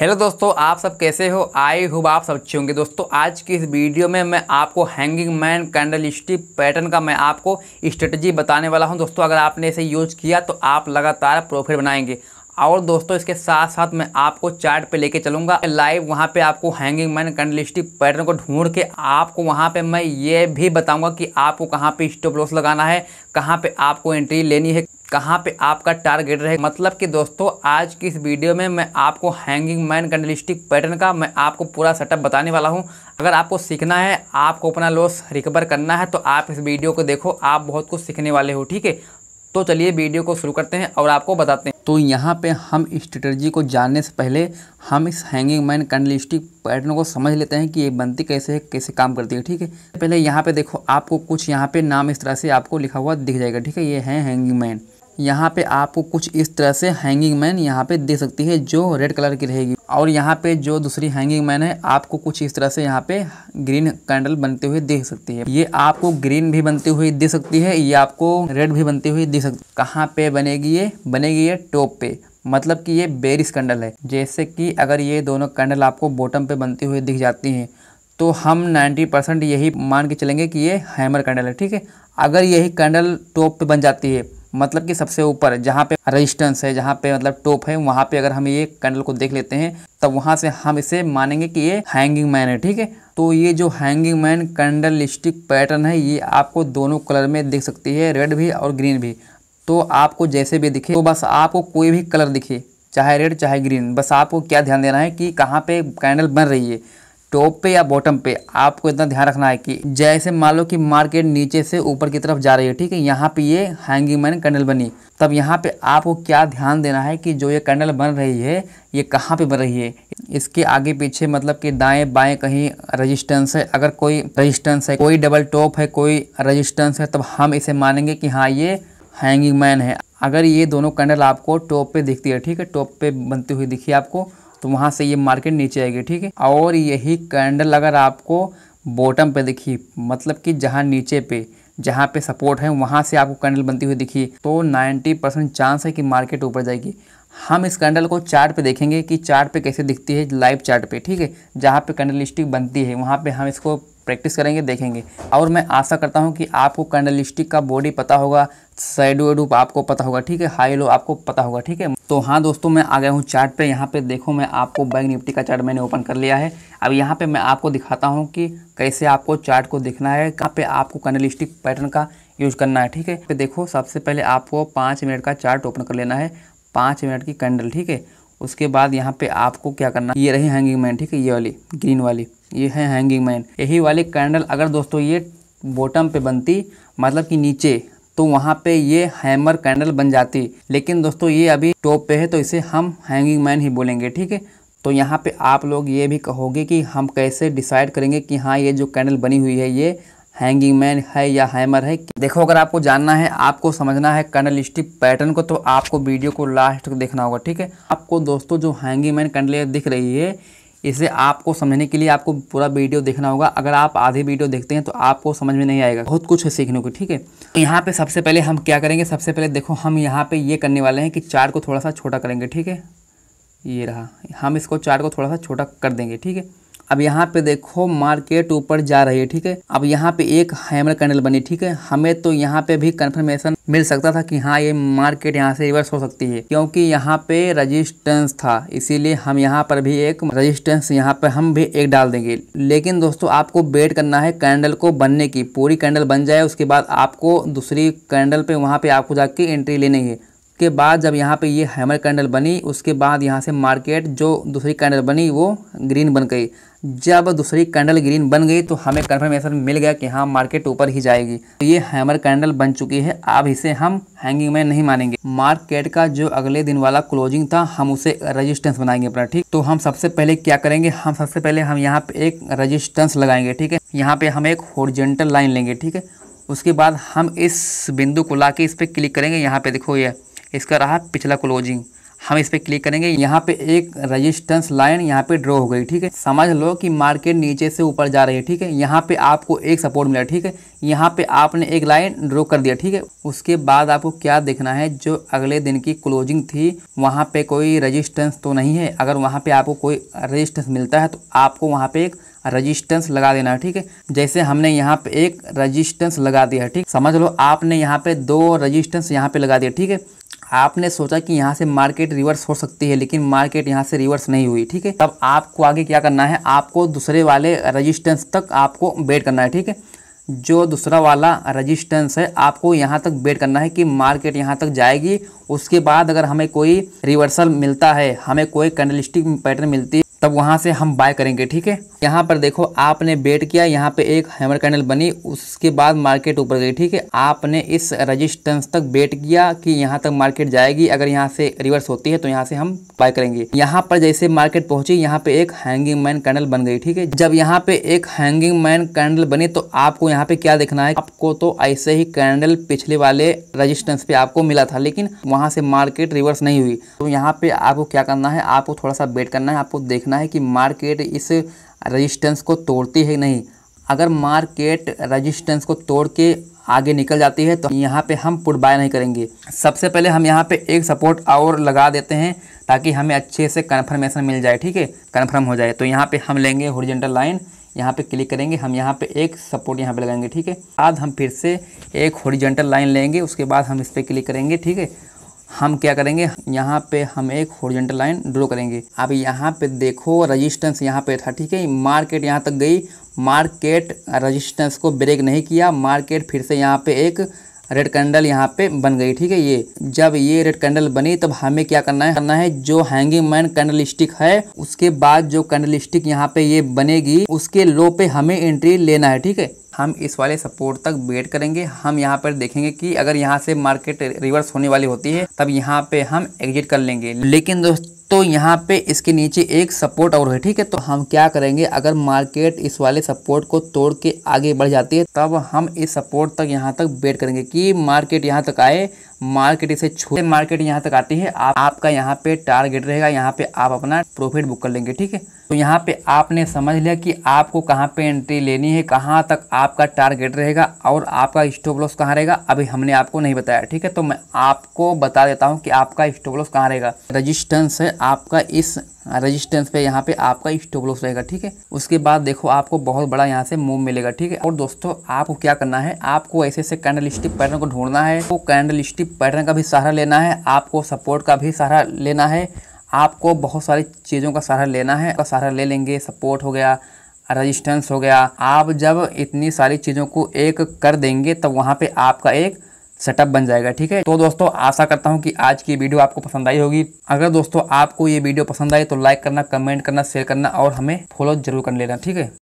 hello दोस्तों आप सब कैसे हो आई हूब आप सब अच्छे होंगे दोस्तों आज की इस वीडियो में मैं आपको hanging man candle stick pattern का मैं आपको स्ट्रेटजी बताने वाला हूं दोस्तों अगर आपने इसे यूज किया तो आप लगातार प्रॉफिट बनाएंगे और दोस्तों इसके साथ साथ मैं आपको चार्ट पे लेके चलूँगा लाइव वहाँ पे आपको हैंगिंग मैन कैंडलिस्टिक पैटर्न को ढूंढ के आपको वहाँ पे मैं ये भी बताऊँगा कि आपको कहाँ पे स्टॉप लॉस लगाना है कहाँ पे आपको एंट्री लेनी है कहाँ पे आपका टारगेट रहे मतलब कि दोस्तों आज की इस वीडियो में मैं आपको हैंगिंग मैन कैंडलिस्टिक पैटर्न का मैं आपको पूरा सेटअप बताने वाला हूँ अगर आपको सीखना है आपको अपना लॉस रिकवर करना है तो आप इस वीडियो को देखो आप बहुत कुछ सीखने वाले हो ठीक है तो चलिए वीडियो को शुरू करते हैं और आपको बताते हैं तो यहाँ पे हम स्ट्रेटर्जी को जानने से पहले हम इस हैंगिंग मैन कैंडलिस्टिक पैटर्न को समझ लेते हैं कि ये बनती कैसे है कैसे काम करती है ठीक है पहले यहाँ पे देखो आपको कुछ यहाँ पे नाम इस तरह से आपको लिखा हुआ दिख जाएगा ठीक है ये है हैंगिंग मैन यहाँ पे आपको कुछ इस तरह से हैंगिंग मैन यहाँ पे दे सकती है जो रेड कलर की रहेगी और यहाँ पे जो दूसरी हैंगिंग मैन है आपको कुछ इस तरह से यहाँ पे ग्रीन कैंडल बनते हुए दे सकती है ये आपको ग्रीन भी बनते हुए दे सकती है ये आपको रेड भी बनते हुए दे सकती है कहाँ पे बनेगी ये बनेगी ये टॉप पे मतलब कि ये बेरिस कैंडल है जैसे कि अगर ये दोनों कैंडल आपको बॉटम पे बनती हुई दिख जाती हैं तो हम 90 परसेंट यही मान के चलेंगे कि ये हैमर कैंडल है ठीक है अगर यही कैंडल टॉप पे बन जाती है मतलब कि सबसे ऊपर जहाँ पे रेजिस्टेंस है जहाँ पे मतलब टॉप है वहाँ पे अगर हम ये कैंडल को देख लेते हैं तब वहाँ से हम इसे मानेंगे कि ये हैंगिंग मैन है ठीक है तो ये जो हैंगिंग मैन कैंडल पैटर्न है ये आपको दोनों कलर में दिख सकती है रेड भी और ग्रीन भी तो आपको जैसे भी दिखे तो बस आपको कोई भी कलर दिखे चाहे रेड चाहे ग्रीन बस आपको क्या ध्यान देना है कि कहाँ पे कैंडल बन रही है टॉप पे या बॉटम पे आपको इतना ध्यान रखना है कि जैसे मान लो कि मार्केट नीचे से ऊपर की तरफ जा रही है ठीक है यहाँ पे ये हैंगिंग मैन कैंडल बनी तब यहाँ पे आपको क्या ध्यान देना है कि जो ये कैंडल बन रही है ये कहाँ पे बन रही है इसके आगे पीछे मतलब कि दाएं बाएं कहीं रेजिस्टेंस है अगर कोई रजिस्टेंस है कोई डबल टॉप है कोई रजिस्टेंस है तब हम इसे मानेंगे कि हाँ ये हैंगिंग मैन है अगर ये दोनों कैंडल आपको टॉप पे दिखती है ठीक है टॉप पे बनती हुई दिखी आपको तो वहाँ से ये मार्केट नीचे आएगी ठीक है और यही कैंडल अगर आपको बॉटम पे दिखी मतलब कि जहाँ नीचे पे जहाँ पे सपोर्ट है वहाँ से आपको कैंडल बनती हुई दिखी तो 90 परसेंट चांस है कि मार्केट ऊपर जाएगी हम इस कैंडल को चार्ट पे देखेंगे कि चार्ट पे कैसे दिखती है लाइव चार्ट पे ठीक है जहाँ पे कैंडल स्टिक बनती है वहाँ पे हम इसको प्रैक्टिस करेंगे देखेंगे और मैं आशा करता हूँ कि आपको कैंडल स्टिक का बॉडी पता होगा साइड वेडू आपको पता होगा ठीक है हाई लो आपको पता होगा ठीक है तो हाँ दोस्तों मैं आ गया हूँ चार्ट पे यहाँ पे देखो मैं आपको बैंक निफ्टी का चार्ट मैंने ओपन कर लिया है अब यहाँ पे मैं आपको दिखाता हूँ कि कैसे आपको चार्ट को देखना है कहाँ पे आपको कनलिस्टिक पैटर्न का यूज़ करना है ठीक है पे देखो सबसे पहले आपको पाँच मिनट का चार्ट ओपन कर लेना है पाँच मिनट की कैंडल ठीक है उसके बाद यहाँ पे आपको क्या करना ये रही हैंगिंग मैन ठीक है ये वाली ग्रीन वाली ये है हैंगिंग मैन यही वाली कैंडल अगर दोस्तों ये बॉटम पे बनती मतलब कि नीचे तो वहाँ पे ये हैमर कैंडल बन जाती लेकिन दोस्तों ये अभी टॉप पे है तो इसे हम हैंगिंग मैन ही बोलेंगे ठीक है तो यहाँ पे आप लोग ये भी कहोगे कि हम कैसे डिसाइड करेंगे कि हाँ ये जो कैंडल बनी हुई है ये हैंगिंग मैन है या हैमर है देखो अगर आपको जानना है आपको समझना है कैंडल स्टिक पैटर्न को तो आपको वीडियो को लास्ट तक देखना होगा ठीक है आपको दोस्तों जो हैंगिंग मैन कैंडल दिख रही है इसे आपको समझने के लिए आपको पूरा वीडियो देखना होगा अगर आप आधे वीडियो देखते हैं तो आपको समझ में नहीं आएगा बहुत कुछ है सीखने को ठीक है तो यहाँ पे सबसे पहले हम क्या करेंगे सबसे पहले देखो हम यहाँ पे ये करने वाले हैं कि चार को थोड़ा सा छोटा करेंगे ठीक है ये रहा हम इसको चार को थोड़ा सा छोटा कर देंगे ठीक है अब यहाँ पे देखो मार्केट ऊपर जा रही है ठीक है अब यहाँ पे एक हैमर कैंडल बनी ठीक है हमें तो यहाँ पे भी कंफर्मेशन मिल सकता था कि हाँ ये मार्केट यहाँ से रिवर्स हो सकती है क्योंकि यहाँ पे रजिस्टेंस था इसीलिए हम यहाँ पर भी एक रजिस्टेंस यहाँ पर हम भी एक डाल देंगे लेकिन दोस्तों आपको वेट करना है कैंडल को बनने की पूरी कैंडल बन जाए उसके बाद आपको दूसरी कैंडल पे वहाँ पे आपको जाके एंट्री लेनी है उसके बाद जब यहाँ पे ये हैमर कैंडल बनी उसके बाद यहाँ से मार्केट जो दूसरी कैंडल बनी वो ग्रीन बन गई जब दूसरी कैंडल ग्रीन बन गई तो हमें कन्फर्मेशन मिल गया कि हाँ मार्केट ऊपर ही जाएगी तो ये हैमर कैंडल बन चुकी है अब इसे हम हैंगिंग में नहीं मानेंगे मार्केट का जो अगले दिन वाला क्लोजिंग था हम उसे रजिस्टेंस बनाएंगे अपना ठीक तो हम सबसे पहले क्या करेंगे हम सबसे पहले हम यहाँ पे एक रजिस्टेंस लगाएंगे ठीक है यहाँ पे हम एक हॉर्जेंटल लाइन लेंगे ठीक है उसके बाद हम इस बिंदु को ला के इस पर क्लिक करेंगे यहाँ पे देखो ये इसका रहा पिछला क्लोजिंग हम इस पर क्लिक करेंगे यहाँ पे एक रजिस्टेंस लाइन यहाँ पे ड्रॉ हो गई ठीक है समझ लो कि मार्केट नीचे से ऊपर जा रही है ठीक है यहाँ पे आपको एक सपोर्ट मिला ठीक है यहाँ पे आपने एक लाइन ड्रॉ कर दिया ठीक है उसके बाद आपको क्या देखना है जो अगले दिन की क्लोजिंग थी वहाँ पे कोई रजिस्टेंस तो नहीं है अगर वहाँ पे आपको कोई रजिस्टेंस मिलता है तो आपको वहाँ पे एक रजिस्टेंस लगा देना है ठीक है जैसे हमने यहाँ पे एक रजिस्टेंस लगा दिया है ठीक समझ लो आपने यहाँ पे दो रजिस्टेंस यहाँ पे लगा दिया ठीक है आपने सोचा कि यहाँ से मार्केट रिवर्स हो सकती है लेकिन मार्केट यहाँ से रिवर्स नहीं हुई ठीक है तब आपको आगे क्या करना है आपको दूसरे वाले रजिस्टेंस तक आपको वेट करना है ठीक है जो दूसरा वाला रजिस्टेंस है आपको यहाँ तक वेट करना है कि मार्केट यहाँ तक जाएगी उसके बाद अगर हमें कोई रिवर्सल मिलता है हमें कोई कैंडलिस्टिक पैटर्न मिलती है तब वहाँ से हम बाय करेंगे ठीक है यहाँ पर देखो आपने बेट किया यहाँ पे एक हैमर कैंडल बनी उसके बाद मार्केट ऊपर गई ठीक है आपने इस रजिस्टेंस तक बेट किया कि यहाँ तक मार्केट जाएगी अगर यहाँ से रिवर्स होती है तो यहाँ से हम बाय करेंगे यहाँ पर जैसे मार्केट पहुंची यहाँ पे एक हैंगिंग मैन कैंडल बन गई ठीक है जब यहाँ पे एक हैंगिंग मैन कैंडल बनी तो आपको यहाँ पे क्या देखना है आपको तो ऐसे ही कैंडल पिछले वाले रजिस्टेंस पे आपको मिला था लेकिन वहां से मार्केट रिवर्स नहीं हुई तो यहाँ पे आपको क्या करना है आपको थोड़ा सा बेट करना है आपको देखना देखना है कि मार्केट इस रजिस्टेंस को तोड़ती है नहीं अगर मार्केट रजिस्टेंस को तोड़ के आगे निकल जाती है तो यहाँ पे हम पुट बाय नहीं करेंगे सबसे पहले हम यहाँ पे एक सपोर्ट और लगा देते हैं ताकि हमें अच्छे से कन्फर्मेशन मिल जाए ठीक है कन्फर्म हो जाए तो यहाँ पे हम लेंगे हॉरिजेंटल लाइन यहाँ पे क्लिक करेंगे हम यहाँ पे एक सपोर्ट यहाँ पे लगाएंगे ठीक है बाद हम फिर से एक हॉरिजेंटल लाइन लेंगे उसके बाद हम इस पर क्लिक करेंगे ठीक है हम क्या करेंगे यहाँ पे हम एक होरिजेंटल लाइन ड्रॉ करेंगे अब यहाँ पे देखो रजिस्टेंस यहाँ पे था ठीक है मार्केट यहाँ तक गई मार्केट रजिस्टेंस को ब्रेक नहीं किया मार्केट फिर से यहाँ पे एक रेड कैंडल यहाँ पे बन गई ठीक है ये जब ये रेड कैंडल बनी तब हमें क्या करना है करना है जो हैंगिंग मैन कैंडल स्टिक है उसके बाद जो कैंडल स्टिक यहाँ पे ये बनेगी उसके लो पे हमें एंट्री लेना है ठीक है हम इस वाले सपोर्ट तक वेट करेंगे हम यहाँ पर देखेंगे कि अगर यहाँ से मार्केट रिवर्स होने वाली होती है तब यहाँ पे हम एग्जिट कर लेंगे लेकिन दोस्त तो यहाँ पे इसके नीचे एक सपोर्ट और है ठीक है तो हम क्या करेंगे अगर मार्केट इस वाले सपोर्ट को तोड़ के आगे बढ़ जाती है तब हम इस सपोर्ट तक यहाँ तक वेट करेंगे कि मार्केट यहाँ तक आए मार्केट इसे छोटे मार्केट यहाँ तक आती है आप आपका यहाँ पे टारगेट रहेगा यहाँ पे आप अपना प्रॉफिट बुक कर लेंगे ठीक है तो यहाँ पे आपने समझ लिया कि आपको कहाँ पे एंट्री लेनी है कहाँ तक आपका टारगेट रहेगा और आपका स्टॉप लॉस कहाँ रहेगा अभी हमने आपको नहीं बताया ठीक है तो मैं आपको बता देता हूँ कि आपका स्टॉप लॉस कहाँ रहेगा रजिस्टेंस है आपका इस रजिस्टेंस पे यहाँ पे आपका स्टॉप लॉस रहेगा ठीक है उसके बाद देखो आपको बहुत बड़ा यहाँ से मूव मिलेगा ठीक है और दोस्तों आपको क्या करना है आपको ऐसे ऐसे कैंडल स्टिक पैटर्न को ढूंढना है वो कैंडल स्टिक पैटर्न का भी सहारा लेना है आपको सपोर्ट का भी सहारा लेना है आपको बहुत सारी चीज़ों का सहारा लेना है और सहारा ले लेंगे सपोर्ट हो गया रजिस्टेंस हो गया आप जब इतनी सारी चीज़ों को एक कर देंगे तब तो वहाँ पे आपका एक सेटअप बन जाएगा ठीक है तो दोस्तों आशा करता हूँ कि आज की वीडियो आपको पसंद आई होगी अगर दोस्तों आपको ये वीडियो पसंद आई तो लाइक करना कमेंट करना शेयर करना और हमें फॉलो जरूर कर लेना ठीक है